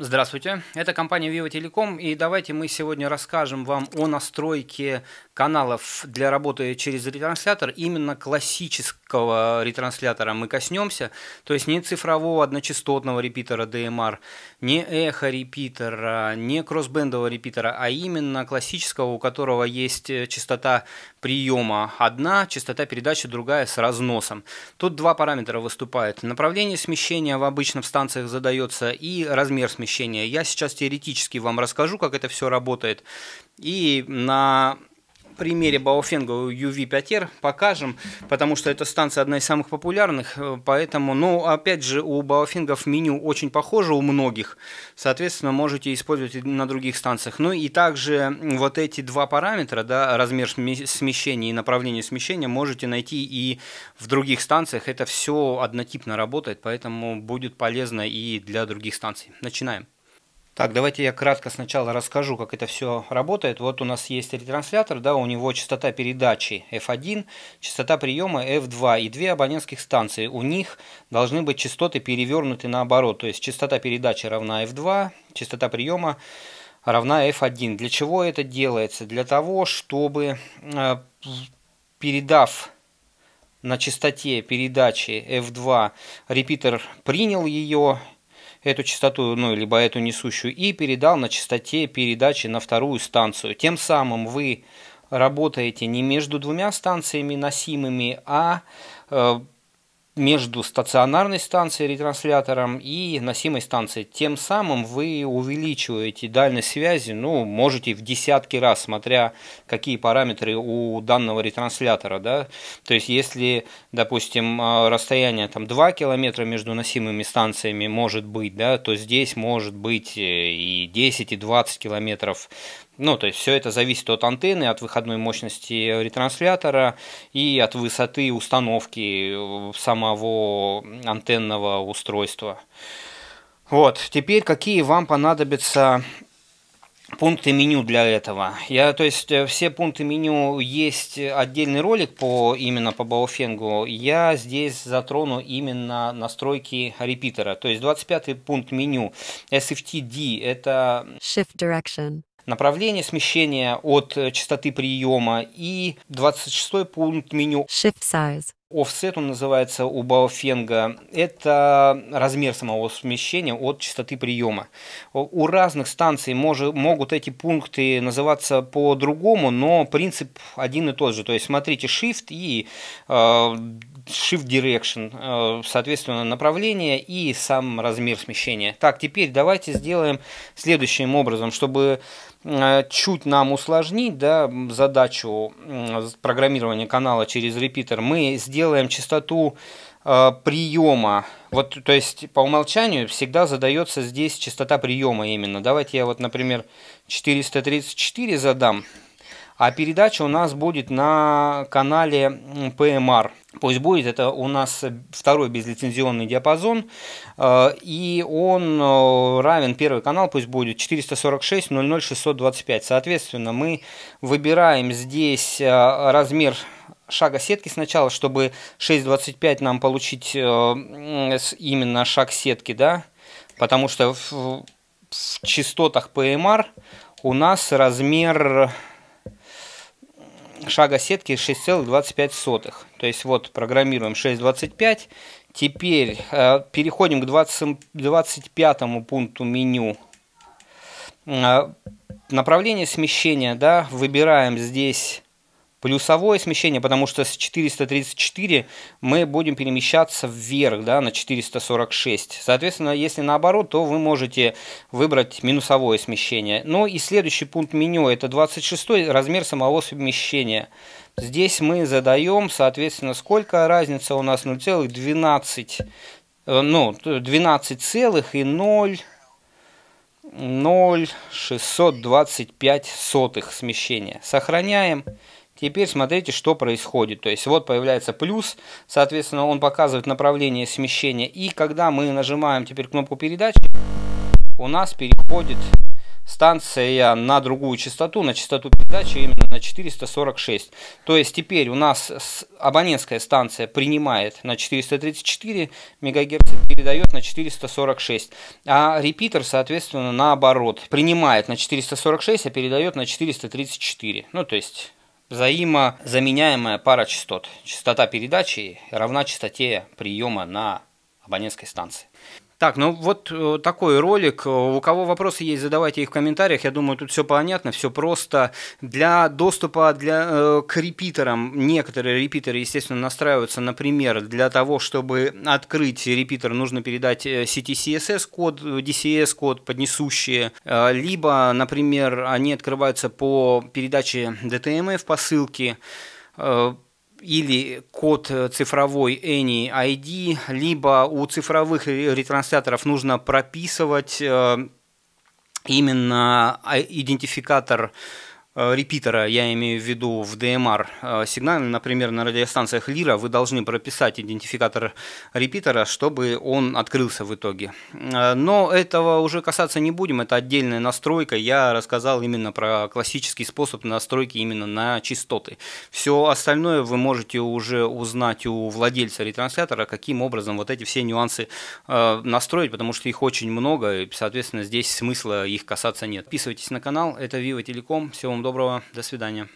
Здравствуйте, это компания Vivo Telecom, и давайте мы сегодня расскажем вам о настройке каналов для работы через ретранслятор именно классической классического ретранслятора мы коснемся, то есть ни цифрового одночастотного репитера DMR, ни эхо-репитера, ни кроссбендового репитера, а именно классического, у которого есть э, частота приема одна, частота передачи другая с разносом. Тут два параметра выступают. Направление смещения в обычно станциях задается и размер смещения. Я сейчас теоретически вам расскажу, как это все работает. И на примере Баофенга UV5R покажем, потому что эта станция одна из самых популярных, э, поэтому, Но ну, опять же, у Баофингов меню очень похоже у многих, соответственно, можете использовать и на других станциях. Ну и также вот эти два параметра, да, размер смещения и направление смещения, можете найти и в других станциях, это все однотипно работает, поэтому будет полезно и для других станций. Начинаем. Так, давайте я кратко сначала расскажу, как это все работает. Вот у нас есть ретранслятор, да, у него частота передачи F1, частота приема F2 и две абонентских станции. У них должны быть частоты перевернуты наоборот, то есть частота передачи равна F2, частота приема равна F1. Для чего это делается? Для того, чтобы э, передав на частоте передачи F2 репитер принял ее, эту частоту, ну, либо эту несущую, и передал на частоте передачи на вторую станцию. Тем самым вы работаете не между двумя станциями носимыми, а э, между стационарной станцией ретранслятором и носимой станцией. Тем самым вы увеличиваете дальность связи, ну, можете в десятки раз, смотря какие параметры у данного ретранслятора, да. То есть, если, допустим, а, расстояние там 2 километра между носимыми станциями может быть, да, то здесь может быть э, и 10, и 20 километров ну, то есть все это зависит от антенны, от выходной мощности ретранслятора и от высоты установки э, самого антенного устройства. Вот, теперь какие вам понадобятся пункты меню для этого. Я, то есть э, все пункты меню есть отдельный ролик по именно по Баофенгу. Я здесь затрону именно настройки репитера. То есть 25 пункт меню SFTD это Shift Direction направление смещения от э, частоты приема и 26 пункт меню Shift Size. Offset он называется у Баофенга. Это размер самого смещения от частоты приема. У разных станций может, могут эти пункты называться по-другому, но принцип один и тот же. То есть смотрите Shift и э, shift direction, э, соответственно, направление и сам размер смещения. Так, теперь давайте сделаем следующим образом, чтобы э, чуть нам усложнить да, задачу программирования канала через репитер, мы сделаем частоту э, приема. Вот, то есть по умолчанию всегда задается здесь частота приема именно. Давайте я вот, например, 434 задам. А передача у нас будет на канале PMR. Пусть будет, это у нас второй безлицензионный диапазон, э, и он э, равен первый канал, пусть будет 446 00 625. Соответственно, мы выбираем здесь э, размер шага сетки сначала, чтобы 6.25 нам получить именно шаг сетки, да, потому что в, в частотах PMR у нас размер шага сетки 6,25. То есть вот программируем 6,25. Теперь э, переходим к 20, 25 пункту меню. Э, направление смещения, да, выбираем здесь плюсовое смещение, потому что с 434 мы будем перемещаться вверх, да, на 446. Соответственно, если наоборот, то вы можете выбрать минусовое смещение. Ну и следующий пункт меню, это 26 размер самого смещения. Здесь мы задаем, соответственно, сколько разница у нас 0,12, э, ну, 12 целых и 0, 0,625 сотых смещения. Сохраняем Теперь смотрите, что происходит. То есть вот появляется плюс, соответственно, он показывает направление смещения. И когда мы нажимаем теперь кнопку передачи, у нас переходит станция на другую частоту, на частоту передачи именно на 446. То есть теперь у нас абонентская станция принимает на 434 МГц, передает на 446. А репитер, соответственно, наоборот, принимает на 446, а передает на 434. Ну, то есть взаимозаменяемая пара частот. Частота передачи равна частоте приема на абонентской станции. Так, ну вот э, такой ролик. У кого вопросы есть, задавайте их в комментариях. Я думаю, тут все понятно, все просто. Для доступа для, э, к репитерам, некоторые репитеры, естественно, настраиваются, например, для того, чтобы открыть репитер, нужно передать э, CTCSS-код, DCS-код, поднесущие, э, либо, например, они открываются по передаче DTMF по ссылке, или код э, цифровой Any либо у цифровых ретрансляторов нужно прописывать э, именно а, идентификатор Э, репитера, я имею в виду в DMR э, сигнале, например, на радиостанциях Лира, вы должны прописать идентификатор репитера, чтобы он открылся в итоге. Э, но этого уже касаться не будем, это отдельная настройка. Я рассказал именно про классический способ настройки именно на частоты. Все остальное вы можете уже узнать у владельца ретранслятора, каким образом вот эти все нюансы настроить, потому что их очень много, и, соответственно, здесь смысла их касаться нет. Подписывайтесь на канал, это Viva Telecom, всего вам доброго доброго, до свидания.